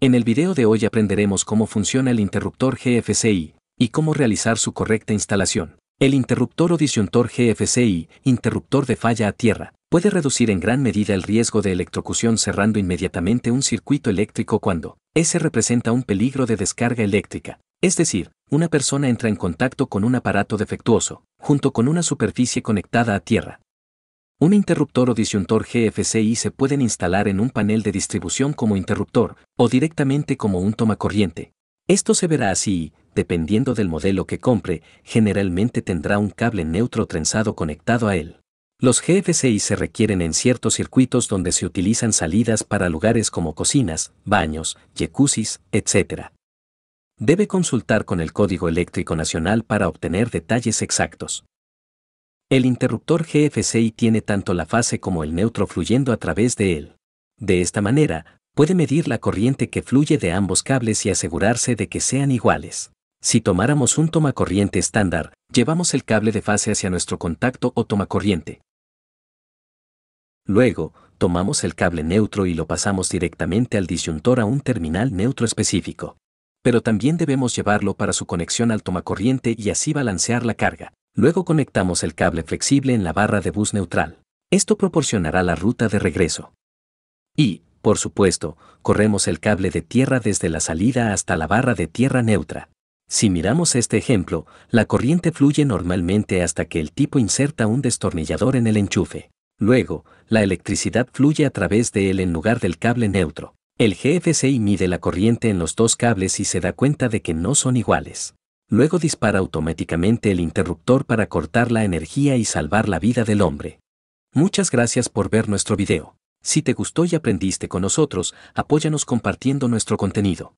En el video de hoy aprenderemos cómo funciona el interruptor GFCI y cómo realizar su correcta instalación. El interruptor o disyuntor GFCI, interruptor de falla a tierra, puede reducir en gran medida el riesgo de electrocución cerrando inmediatamente un circuito eléctrico cuando ese representa un peligro de descarga eléctrica. Es decir, una persona entra en contacto con un aparato defectuoso, junto con una superficie conectada a tierra, un interruptor o disyuntor GFCI se pueden instalar en un panel de distribución como interruptor o directamente como un tomacorriente. Esto se verá así, dependiendo del modelo que compre, generalmente tendrá un cable neutro trenzado conectado a él. Los GFCI se requieren en ciertos circuitos donde se utilizan salidas para lugares como cocinas, baños, jacuzzis, etc. Debe consultar con el Código Eléctrico Nacional para obtener detalles exactos. El interruptor GFCI tiene tanto la fase como el neutro fluyendo a través de él. De esta manera, puede medir la corriente que fluye de ambos cables y asegurarse de que sean iguales. Si tomáramos un tomacorriente estándar, llevamos el cable de fase hacia nuestro contacto o tomacorriente. Luego, tomamos el cable neutro y lo pasamos directamente al disyuntor a un terminal neutro específico. Pero también debemos llevarlo para su conexión al tomacorriente y así balancear la carga. Luego conectamos el cable flexible en la barra de bus neutral. Esto proporcionará la ruta de regreso. Y, por supuesto, corremos el cable de tierra desde la salida hasta la barra de tierra neutra. Si miramos este ejemplo, la corriente fluye normalmente hasta que el tipo inserta un destornillador en el enchufe. Luego, la electricidad fluye a través de él en lugar del cable neutro. El GFCI mide la corriente en los dos cables y se da cuenta de que no son iguales. Luego dispara automáticamente el interruptor para cortar la energía y salvar la vida del hombre. Muchas gracias por ver nuestro video. Si te gustó y aprendiste con nosotros, apóyanos compartiendo nuestro contenido.